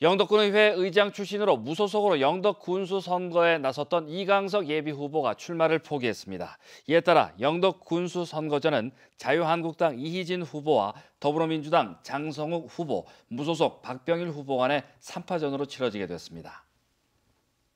영덕군의회 의장 출신으로 무소속으로 영덕 군수 선거에 나섰던 이강석 예비 후보가 출마를 포기했습니다. 이에 따라 영덕 군수 선거전은 자유한국당 이희진 후보와 더불어민주당 장성욱 후보, 무소속 박병일 후보 간의 3파전으로 치러지게 됐습니다.